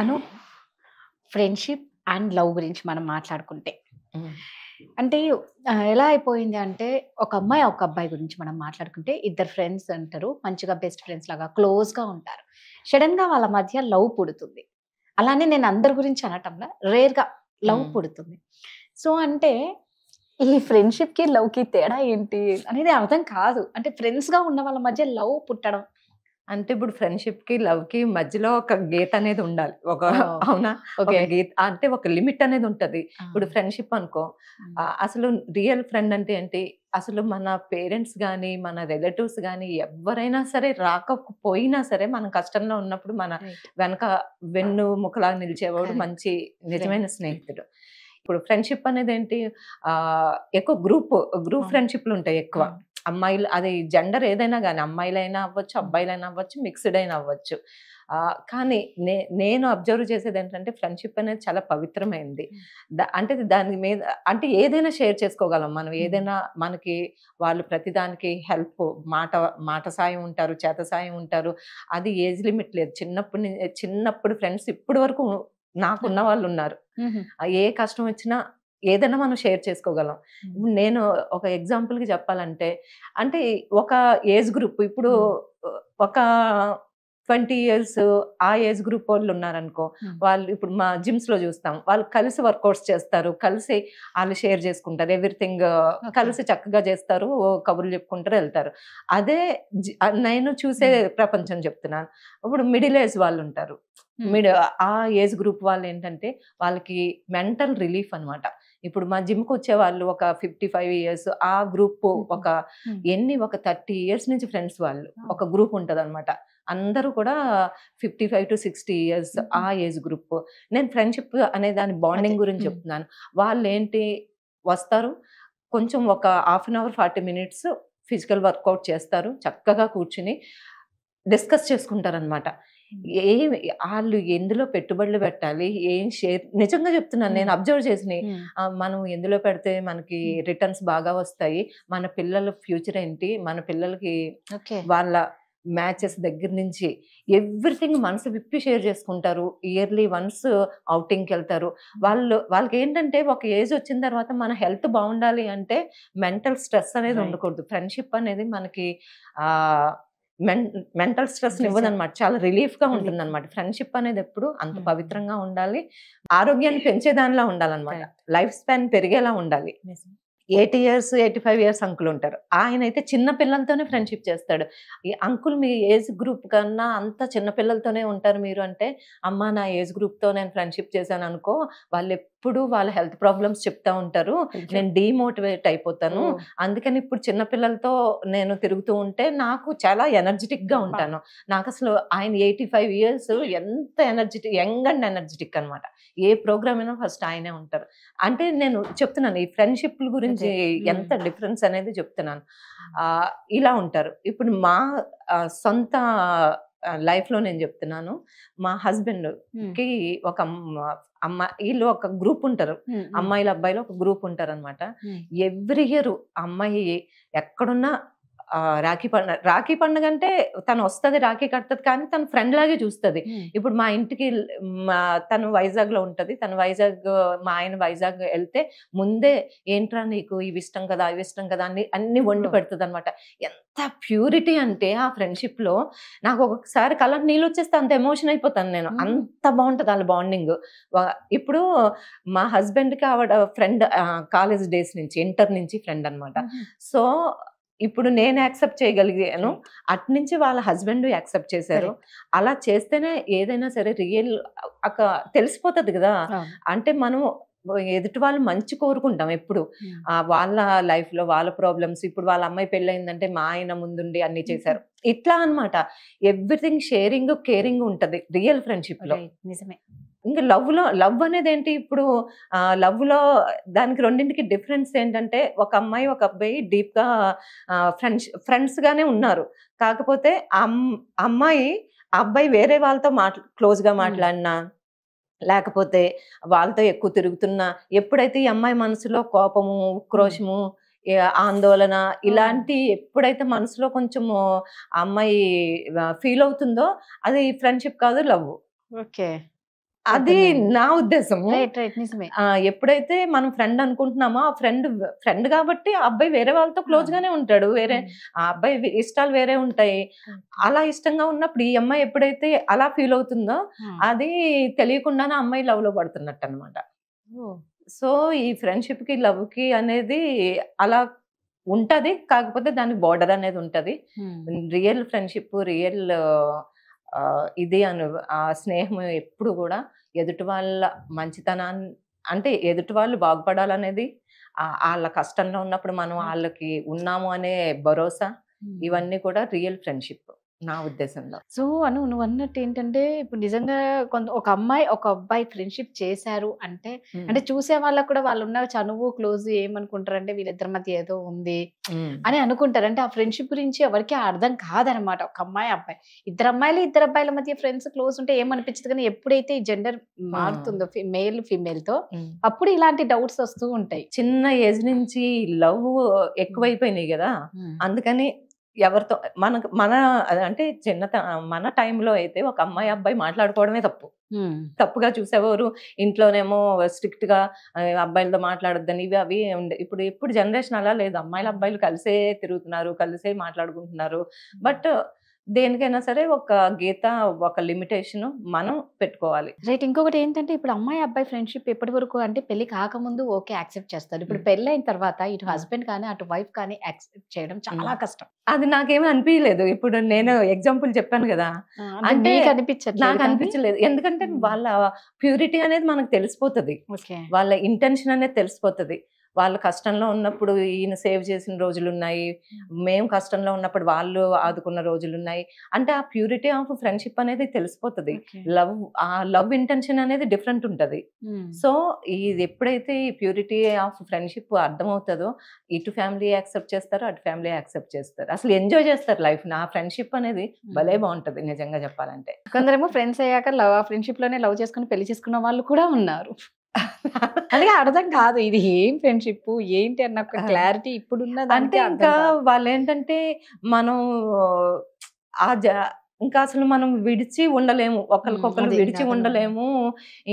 Anu friendship and love గురించి మనం మాట్లాడుకుంటే అంటే ఎలా అయిపోయింది అంటే ఒక అమ్మాయి ఒక అబ్బాయి గురించి మనం మాట్లాడుకుంటే ఇద్దరు ఫ్రెండ్స్ అంటారు మంచిగా బెస్ట్ ఫ్రెండ్స్ లాగా క్లోజ్గా ఉంటారు సడన్గా వాళ్ళ మధ్య లవ్ పుడుతుంది అలానే నేను అందరి గురించి అనటంలో రేర్గా లవ్ పుడుతుంది సో అంటే ఈ ఫ్రెండ్షిప్కి లవ్కి తేడా ఏంటి అనేది అర్థం కాదు అంటే ఫ్రెండ్స్గా ఉన్న వాళ్ళ మధ్య లవ్ పుట్టడం అంటే ఇప్పుడు ఫ్రెండ్షిప్ కి లవ్ కి మధ్యలో ఒక గేట్ అనేది ఉండాలి ఒక అవునా ఒక గేట్ అంటే ఒక లిమిట్ అనేది ఉంటది ఇప్పుడు ఫ్రెండ్షిప్ అనుకో అసలు రియల్ ఫ్రెండ్ అంటే ఏంటి అసలు మన పేరెంట్స్ కానీ మన రిలేటివ్స్ కానీ ఎవరైనా సరే రాకపోయినా సరే మనం కష్టంలో ఉన్నప్పుడు మన వెనక వెన్ను ముఖలా నిలిచేవాడు మంచి నిజమైన స్నేహితుడు ఇప్పుడు ఫ్రెండ్షిప్ అనేది ఏంటి ఎక్కువ గ్రూప్ గ్రూప్ ఫ్రెండ్షిప్లు ఉంటాయి ఎక్కువ అమ్మాయిలు అది జెండర్ ఏదైనా కానీ అమ్మాయిలైనా అవ్వచ్చు అబ్బాయిలైనా అవ్వచ్చు మిక్స్డ్ అయినా అవ్వచ్చు కానీ నే నేను అబ్జర్వ్ చేసేది ఏంటంటే ఫ్రెండ్షిప్ అనేది చాలా పవిత్రమైంది అంటే దాని మీద అంటే ఏదైనా షేర్ చేసుకోగలం మనం ఏదైనా మనకి వాళ్ళు ప్రతిదానికి హెల్ప్ మాట మాట సాయం ఉంటారు చేత సాయం ఉంటారు అది ఏజ్ లిమిట్ లేదు చిన్నప్పుడు చిన్నప్పుడు ఫ్రెండ్స్ ఇప్పటి వరకు నాకున్న వాళ్ళు ఉన్నారు ఏ కష్టం వచ్చినా ఏదైనా మనం షేర్ చేసుకోగలం నేను ఒక ఎగ్జాంపుల్కి చెప్పాలంటే అంటే ఒక ఏజ్ గ్రూప్ ఇప్పుడు ఒక ట్వంటీ ఇయర్స్ ఆ ఏజ్ గ్రూప్ వాళ్ళు ఉన్నారనుకో వాళ్ళు ఇప్పుడు మా జిమ్స్ లో చూస్తాం వాళ్ళు కలిసి వర్కౌట్స్ చేస్తారు కలిసి వాళ్ళు షేర్ చేసుకుంటారు ఎవ్రీథింగ్ కలిసి చక్కగా చేస్తారు కబుర్లు చెప్పుకుంటారు వెళ్తారు అదే నేను చూసే ప్రపంచం చెప్తున్నాను ఇప్పుడు మిడిల్ ఏజ్ వాళ్ళు ఉంటారు మిడ్ ఆ ఏజ్ గ్రూప్ వాళ్ళు ఏంటంటే వాళ్ళకి మెంటల్ రిలీఫ్ అనమాట ఇప్పుడు మా జిమ్కి వచ్చే వాళ్ళు ఒక ఫిఫ్టీ ఫైవ్ ఇయర్స్ ఆ గ్రూప్ ఒక ఎన్ని ఒక థర్టీ ఇయర్స్ నుంచి ఫ్రెండ్స్ వాళ్ళు ఒక గ్రూప్ ఉంటుంది అనమాట అందరూ కూడా fifty five to sixty years ఆ ఏజ్ గ్రూప్ నేను ఫ్రెండ్షిప్ అనే దాని బాండింగ్ గురించి చెప్తున్నాను వాళ్ళు ఏంటి వస్తారు కొంచెం ఒక half an hour forty minutes physical workout చేస్తారు చక్కగా కూర్చుని డిస్కస్ చేసుకుంటారనమాట ఏ వాళ్ళు ఎందులో పెట్టుబడులు పెట్టాలి ఏం షేర్ నిజంగా చెప్తున్నాను నేను అబ్జర్వ్ చేసిన మనం ఎందులో పెడితే మనకి రిటర్న్స్ బాగా వస్తాయి మన పిల్లల ఫ్యూచర్ ఏంటి మన పిల్లలకి వాళ్ళ మ్యాచెస్ దగ్గర నుంచి ఎవ్రీథింగ్ మనసు విప్పి షేర్ చేసుకుంటారు ఇయర్లీ వన్స్ అవుటింగ్కి వెళ్తారు వాళ్ళు వాళ్ళకి ఏంటంటే ఒక ఏజ్ వచ్చిన తర్వాత మన హెల్త్ బాగుండాలి అంటే మెంటల్ స్ట్రెస్ అనేది ఉండకూడదు ఫ్రెండ్షిప్ అనేది మనకి మెంటల్ స్ట్రెస్ ఇవ్వదనమాట చాలా రిలీఫ్ గా ఉంటుంది అనమాట ఫ్రెండ్షిప్ అనేది ఎప్పుడు అంత పవిత్రంగా ఉండాలి ఆరోగ్యాన్ని పెంచేదానిలా ఉండాలన్నమాట లైఫ్ స్పాన్ పెరిగేలా ఉండాలి eighty years eighty five years uncle ఉంటారు ఆయన అయితే చిన్న పిల్లలతోనే ఫ్రెండ్షిప్ చేస్తాడు ఈ అంకుల్ మీ ఏజ్ గ్రూప్ కన్నా అంత చిన్న పిల్లలతోనే ఉంటారు మీరు అంటే అమ్మ నా ఏజ్ గ్రూప్తో నేను ఫ్రెండ్షిప్ చేశాను అనుకో వాళ్ళు ఎప్పుడు వాళ్ళ హెల్త్ ప్రాబ్లమ్స్ చెప్తా ఉంటారు నేను డిమోటివేట్ అయిపోతాను అందుకని ఇప్పుడు చిన్నపిల్లలతో నేను తిరుగుతూ ఉంటే నాకు చాలా ఎనర్జెటిక్ గా ఉంటాను నాకు అసలు ఆయన ఎయిటీ ఫైవ్ ఇయర్స్ ఎంత ఎనర్జెటిక్ యంగ్ అండ్ ఎనర్జెటిక్ అనమాట ఏ ప్రోగ్రామ్ అయినా ఫస్ట్ ఆయనే ఉంటారు అంటే నేను చెప్తున్నాను ఈ ఫ్రెండ్షిప్ గురించి ఎంత డిఫరెన్స్ అనేది చెప్తున్నాను ఇలా ఉంటారు ఇప్పుడు మా సొంత లైఫ్ లో నేను చెప్తున్నాను మా హస్బెండ్ కి ఒక అమ్మాయిలు వీళ్ళు ఒక గ్రూప్ ఉంటారు అమ్మాయిలు అబ్బాయిలు ఒక గ్రూప్ ఉంటారు అనమాట ఎవ్రీ ఇయర్ అమ్మాయి ఎక్కడున్నా రాఖీ పండుగ రాఖీ పండుగ అంటే తను వస్తుంది రాఖీ కడుతుంది కానీ తను ఫ్రెండ్ లాగే చూస్తుంది ఇప్పుడు మా ఇంటికి మా తను వైజాగ్ లో ఉంటది తను వైజాగ్ మా ఆయన వైజాగ్ వెళ్తే ముందే ఏంట్రా నీకు ఇవి ఇష్టం కదా ఇవి ఇష్టం కదా అన్ని అన్ని వండి పెడుతుంది అనమాట ఎంత ప్యూరిటీ అంటే ఆ ఫ్రెండ్షిప్ లో నాకు ఒక్కొక్కసారి కలర్ నీళ్ళు వచ్చేస్తే అంత ఎమోషన్ అయిపోతాను నేను అంత బాగుంటుంది వాళ్ళ బాండింగ్ ఇప్పుడు మా హస్బెండ్ కి ఆవిడ ఫ్రెండ్ కాలేజ్ డేస్ నుంచి ఇంటర్ నుంచి ఫ్రెండ్ అనమాట సో ఇప్పుడు నేను యాక్సెప్ట్ చేయగలిగాను అట్నుంచి వాళ్ళ హస్బెండ్ యాక్సెప్ట్ చేశారు అలా చేస్తేనే ఏదైనా సరే రియల్ ఒక తెలిసిపోతుంది కదా అంటే మనం ఎదుటి వాళ్ళు మంచి కోరుకుంటాం ఎప్పుడు వాళ్ళ లైఫ్ లో వాళ్ళ ప్రాబ్లమ్స్ ఇప్పుడు వాళ్ళ అమ్మాయి పెళ్ళయిందంటే మా ఆయన ముందుండి అన్ని చేశారు ఇట్లా అనమాట ఎవ్రీథింగ్ షేరింగ్ కేరింగ్ ఉంటది రియల్ ఫ్రెండ్షిప్ లో నిజమే ఇంకా లవ్లో లవ్ అనేది ఏంటి ఇప్పుడు లవ్లో దానికి రెండింటికి డిఫరెన్స్ ఏంటంటే ఒక అమ్మాయి ఒక అబ్బాయి డీప్గా ఫ్రెండ్స్ ఫ్రెండ్స్గానే ఉన్నారు కాకపోతే అమ్మాయి అబ్బాయి వేరే వాళ్ళతో మాట్లా క్లోజ్గా మాట్లాడినా లేకపోతే వాళ్ళతో ఎక్కువ తిరుగుతున్నా ఎప్పుడైతే ఈ అమ్మాయి మనసులో కోపము ఉక్రోషము ఆందోళన ఇలాంటి ఎప్పుడైతే మనసులో కొంచెము అమ్మాయి ఫీల్ అవుతుందో అది ఫ్రెండ్షిప్ కాదు లవ్ ఓకే అది నా ఉద్దేశం ఎప్పుడైతే మనం ఫ్రెండ్ అనుకుంటున్నామో ఆ ఫ్రెండ్ ఫ్రెండ్ కాబట్టి ఆ అబ్బాయి వేరే వాళ్ళతో క్లోజ్ గానే ఉంటాడు వేరే ఆ అబ్బాయి ఇష్టాలు వేరే ఉంటాయి అలా ఇష్టంగా ఉన్నప్పుడు ఈ అమ్మాయి ఎప్పుడైతే అలా ఫీల్ అవుతుందో అది తెలియకుండానే అమ్మాయి లవ్ లో పడుతున్నట్టు అనమాట సో ఈ ఫ్రెండ్షిప్ కి లవ్ కి అనేది అలా ఉంటది కాకపోతే దాని బోర్డర్ అనేది ఉంటది రియల్ ఫ్రెండ్షిప్ రియల్ ఇది అను ఆ స్నేహం ఎప్పుడు కూడా ఎదుటి వాళ్ళ మంచితనాన్ని అంటే ఎదుటి వాళ్ళు బాగుపడాలనేది వాళ్ళ కష్టంలో ఉన్నప్పుడు మనం వాళ్ళకి ఉన్నాము అనే భరోసా ఇవన్నీ కూడా రియల్ ఫ్రెండ్షిప్ నా ఉద్దేశంలో సో అను నువ్వు అన్నట్టు ఏంటంటే ఇప్పుడు నిజంగా కొంత ఒక అమ్మాయి ఒక అబ్బాయి ఫ్రెండ్షిప్ చేశారు అంటే అంటే చూసే వాళ్ళకు కూడా వాళ్ళు ఉన్న చనువు క్లోజ్ ఏమనుకుంటారు అంటే వీళ్ళిద్దరి మధ్య ఏదో ఉంది అని అనుకుంటారు అంటే ఆ ఫ్రెండ్షిప్ గురించి ఎవరికి అర్థం కాదనమాట ఒక అమ్మాయి అబ్బాయి ఇద్దరు అమ్మాయిలు ఇద్దరు అబ్బాయిల మధ్య ఫ్రెండ్స్ క్లోజ్ ఉంటే ఏమనిపించదు కానీ ఎప్పుడైతే ఈ జెండర్ మారుతుందో మేల్ ఫీమేల్ తో అప్పుడు ఇలాంటి డౌట్స్ వస్తూ ఉంటాయి చిన్న ఏజ్ నుంచి లవ్ ఎక్కువైపోయినాయి కదా అందుకని ఎవరితో మన మన అంటే చిన్న మన టైంలో అయితే ఒక అమ్మాయి అబ్బాయి మాట్లాడుకోవడమే తప్పు తప్పుగా చూసేవారు ఇంట్లోనేమో స్ట్రిక్ట్ గా అబ్బాయిలతో మాట్లాడొద్దని ఇవి అవి ఉండే ఇప్పుడు జనరేషన్ అలా లేదు అమ్మాయిలు అబ్బాయిలు కలిసే తిరుగుతున్నారు కలిసే మాట్లాడుకుంటున్నారు బట్ దేనికైనా సరే ఒక గీత ఒక లిమిటేషన్ మనం పెట్టుకోవాలి రైట్ ఇంకొకటి ఏంటంటే ఇప్పుడు అమ్మాయి అబ్బాయి ఫ్రెండ్షిప్ ఎప్పటి వరకు అంటే పెళ్లి కాకముందు ఓకే యాక్సెప్ట్ చేస్తారు ఇప్పుడు పెళ్లి అయిన తర్వాత ఇటు హస్బెండ్ కానీ అటు వైఫ్ కానీ యాక్సెప్ట్ చేయడం చాలా కష్టం అది నాకేమీ అనిపించలేదు ఇప్పుడు నేను ఎగ్జాంపుల్ చెప్పాను కదా అంటే అనిపించదు నాకు అనిపించలేదు ఎందుకంటే వాళ్ళ ప్యూరిటీ అనేది మనకు తెలిసిపోతుంది వాళ్ళ ఇంటెన్షన్ అనేది తెలిసిపోతుంది వాళ్ళు కష్టంలో ఉన్నప్పుడు ఈయన సేవ్ చేసిన రోజులు ఉన్నాయి మేము కష్టంలో ఉన్నప్పుడు వాళ్ళు ఆదుకున్న రోజులు ఉన్నాయి అంటే ఆ ప్యూరిటీ ఆఫ్ ఫ్రెండ్షిప్ అనేది తెలిసిపోతుంది లవ్ ఆ లవ్ ఇంటెన్షన్ అనేది డిఫరెంట్ ఉంటుంది సో ఇది ఎప్పుడైతే ఈ ప్యూరిటీ ఆఫ్ ఫ్రెండ్షిప్ అర్థమవుతుందో ఇటు ఫ్యామిలీ యాక్సెప్ట్ చేస్తారో అటు ఫ్యామిలీ యాక్సెప్ట్ చేస్తారు అసలు ఎంజాయ్ చేస్తారు లైఫ్ నా ఫ్రెండ్షిప్ అనేది భలే బాగుంటుంది నిజంగా చెప్పాలంటే కొందరేమో ఫ్రెండ్స్ అయ్యాక లవ్ ఆ ఫ్రెండ్షిప్ లోనే లవ్ చేసుకుని పెళ్లి చేసుకున్న వాళ్ళు కూడా ఉన్నారు అదే అర్థం కాదు ఇది ఏం ఫ్రెండ్షిప్ ఏంటి అన్న క్లారిటీ క్లారిటీ ఉన్నది అంటే ఇంకా వాళ్ళు ఏంటంటే మనం ఆ జ ఇంకా అసలు మనం విడిచి ఉండలేము ఒకరికొకరు విడిచి ఉండలేము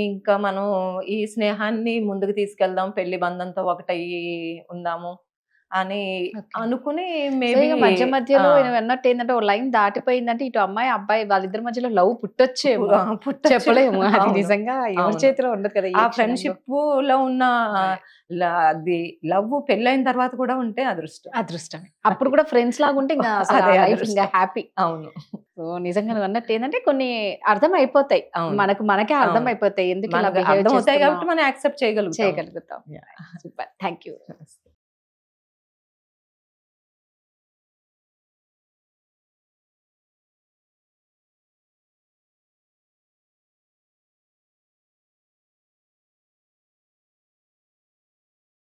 ఇంకా మనం ఈ స్నేహాన్ని ముందుకు తీసుకెళ్దాం పెళ్లి బంధంతో ఒకటయ్యి ఉందాము అని అనుకుని మేబీ మధ్య మధ్యలో అన్నట్టు ఏంటంటే ఓ లైన్ దాటిపోయిందంటే ఇటు అమ్మాయి అబ్బాయి వాళ్ళిద్దరి మధ్యలో లవ్ పుట్టొచ్చే చెప్పలేము అది నిజంగా ఎవరి చేతిలో ఉండదు కదా ఆ ఫ్రెండ్షిప్ లో ఉన్న అది లవ్ పెళ్ళైన తర్వాత కూడా ఉంటే అదృష్టం అదృష్టం అప్పుడు కూడా ఫ్రెండ్స్ లాగా ఉంటే ఇంకా హ్యాపీ అవును సో నిజంగా నువ్వు అన్నట్టు ఏంటంటే కొన్ని అర్థం అయిపోతాయి మనకు మనకే అర్థం అయిపోతాయి ఎందుకు అర్థం అవుతాయి కాబట్టి మనం యాక్సెప్ట్ చేయగలుగుతాం చేయగలుగుతాం సూపర్ థ్యాంక్ యూ